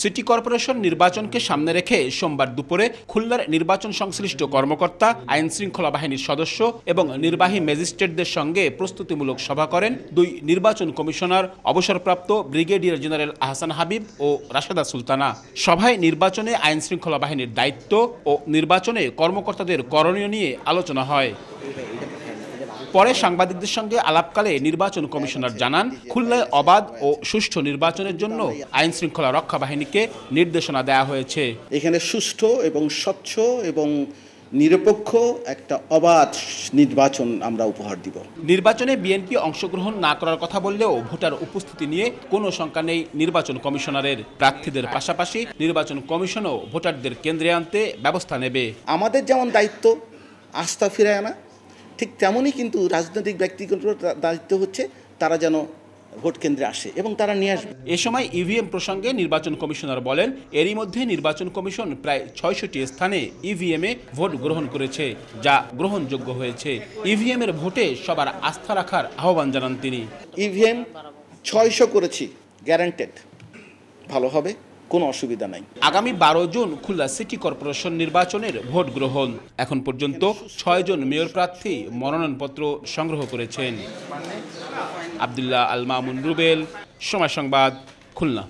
city corporation নির্বাচনকে সামনে রেখে সোমবার দুপুরে খুলনার নির্বাচন সংশ্লিষ্ট কর্মকর্তা আইন শৃঙ্খলা বাহিনীর সদস্য এবং নির্বাহী ম্যাজিস্ট্রেটদের সঙ্গে প্রস্তুতিমূলক সভা করেন দুই নির্বাচন কমিশনার অবসরপ্রাপ্ত ব্রিগেডিয়ার জেনারেল আহসান হাবিব ও রাশেদা সুলতানা সভায় নির্বাচনে আইন শৃঙ্খলা বাহিনীর দায়িত্ব ও নির্বাচনে কর্মকর্তাদের করণীয় নিয়ে আলোচনা হয় পরে সাংবাদিকদের সঙ্গে আলাপকালে নির্বাচন কমিশনার জানান খুলনায় অবাধ ও সুষ্ঠু নির্বাচনের জন্য আইন শৃঙ্খলা রক্ষা বাহিনীকে নির্দেশনা দেওয়া হয়েছে এখানে সুষ্ঠ এবং স্বচ্ছ এবং নিরপেক্ষ একটা অবাধ নির্বাচন আমরা উপহার দিব নির্বাচনে বিএনপি অংশগ্রহণ না করার কথা বললেও ভোটার উপস্থিতি নিয়ে কোনো শঙ্কা নেই নির্বাচন কমিশনারের প্রার্থীদের পাশাপাশি নির্বাচন কমিশনও ভোটারদের কেন্দ্রে আনতে ব্যবস্থা নেবে আমাদের যেমন দায়িত্ব আস্থা ফিরে আনা ঠিক তেমনই কিন্তু রাজনৈতিক ব্যক্তিগত দায়িত্ব হচ্ছে তারা যেন ভোট কেন্দ্রে আসে এবং তারা নিয়ে আসবে এ সময় ইভিএম e প্রসঙ্গে নির্বাচন কমিশনার বলেন এরই মধ্যে নির্বাচন কমিশন প্রায় ছয়শটি স্থানে ইভিএমে e ভোট গ্রহণ করেছে যা গ্রহণযোগ্য হয়েছে ইভিএম e এর ভোটে সবার আস্থা রাখার আহ্বান জানান তিনি ইভিএম ছয়শো করেছি গ্যারান্টেড ভালো হবে কোনো অসুবিধা নাই আগামী বারো জুন খুলনা সিটি কর্পোরেশন নির্বাচনের ভোট গ্রহণ এখন পর্যন্ত ছয়জন মেয়র প্রার্থী মনোনয়নপত্র সংগ্রহ করেছেন আবদুল্লাহ আল মামুন রুবেল সময় সংবাদ খুলনা